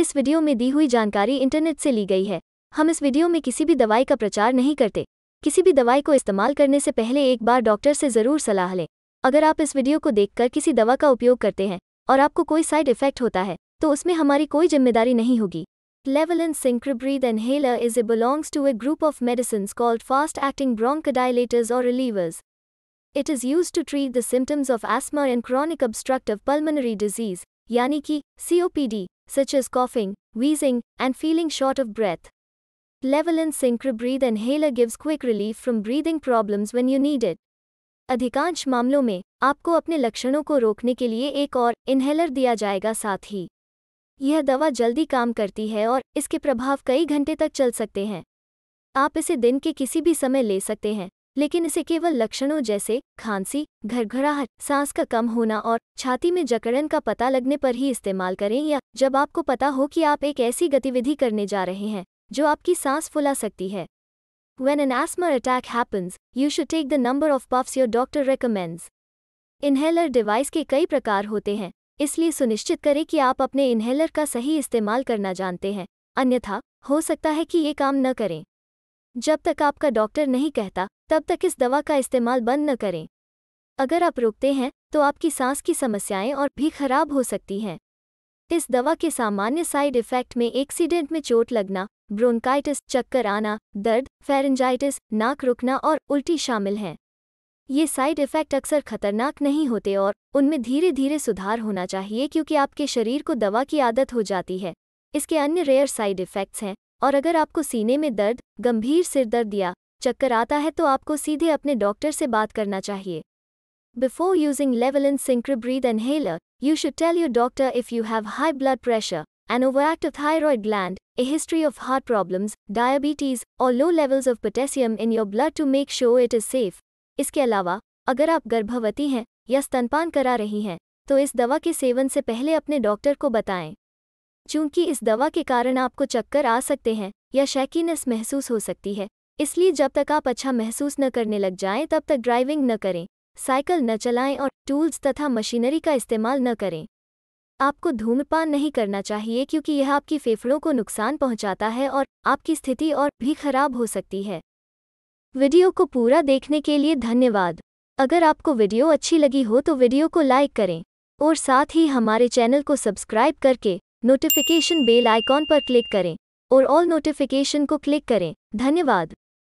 इस वीडियो में दी हुई जानकारी इंटरनेट से ली गई है हम इस वीडियो में किसी भी दवाई का प्रचार नहीं करते किसी भी दवाई को इस्तेमाल करने से पहले एक बार डॉक्टर से जरूर सलाह लें अगर आप इस वीडियो को देखकर किसी दवा का उपयोग करते हैं और आपको कोई साइड इफेक्ट होता है तो उसमें हमारी कोई जिम्मेदारी नहीं होगी level Levolin Synchrobreathe inhaler is a belongs to a group of medicine called fast acting bronchodilators और relievers it is use to treat the symptoms of asthma and chronic obstructive pulmonary disease यानी कि COPD such as coughing, wheezing, and feeling short of breath. Levelin Syncrebreathe inhaler gives quick relief from breathing problems when you need it. अधिकांश मामलों में आपको अपने लक्षणों को रोकने के लिए एक और इन्हेलर दिया जाएगा साथ ही यह दवा जल्दी काम करती है और इसके प्रभाव कई घंटे तक चल सकते हैं आप इसे दिन के किसी भी समय ले सकते हैं लेकिन इसे केवल लक्षणों जैसे खांसी घरघराहट सांस का कम होना और छाती में जकड़न का पता लगने पर ही इस्तेमाल करें या जब आपको पता हो कि आप एक ऐसी गतिविधि करने जा रहे हैं जो आपकी सांस फुला सकती है वेन एन एस्मर attack happens you should take the number of puffs your doctor recommends inhaler device के कई प्रकार होते हैं इसलिए सुनिश्चित करें कि आप अपने इन्हेलर का सही इस्तेमाल करना जानते हैं अन्यथा हो सकता है कि ये काम न करें जब तक आपका डॉक्टर नहीं कहता तब तक इस दवा का इस्तेमाल बंद न करें अगर आप रोकते हैं तो आपकी सांस की समस्याएं और भी खराब हो सकती हैं इस दवा के सामान्य साइड इफेक्ट में एक्सीडेंट में चोट लगना ब्रोंकाइटिस चक्कर आना दर्द फेरेंजाइटिस नाक रुकना और उल्टी शामिल हैं ये साइड इफ़ेक्ट अक्सर खतरनाक नहीं होते और उनमें धीरे धीरे सुधार होना चाहिए क्योंकि आपके शरीर को दवा की आदत हो जाती है इसके अन्य रेयर साइड इफ़ेक्ट्स हैं और अगर आपको सीने में दर्द गंभीर सिरदर्द या चक्कर आता है तो आपको सीधे अपने डॉक्टर से बात करना चाहिए before using Levolin Synchrobreathe inhaler you should tell your doctor if you have high blood pressure an overactive thyroid gland a history of heart problems diabetes और low levels of potassium in your blood to make sure it is safe इसके अलावा अगर आप गर्भवती हैं या स्तनपान करा रही हैं तो इस दवा के सेवन से पहले अपने डॉक्टर को बताएं चूंकि इस दवा के कारण आपको चक्कर आ सकते हैं या शैकीनेस महसूस हो सकती है इसलिए जब तक आप अच्छा महसूस न करने लग जाएं तब तक ड्राइविंग न करें साइकिल न चलाएं और टूल्स तथा मशीनरी का इस्तेमाल न करें आपको धूम्रपान नहीं करना चाहिए क्योंकि यह आपकी फेफड़ों को नुकसान पहुंचाता है और आपकी स्थिति और भी खराब हो सकती है वीडियो को पूरा देखने के लिए धन्यवाद अगर आपको वीडियो अच्छी लगी हो तो वीडियो को लाइक करें और साथ ही हमारे चैनल को सब्सक्राइब करके नोटिफिकेशन बेल आइकॉन पर क्लिक करें और ऑल नोटिफिकेशन को क्लिक करें धन्यवाद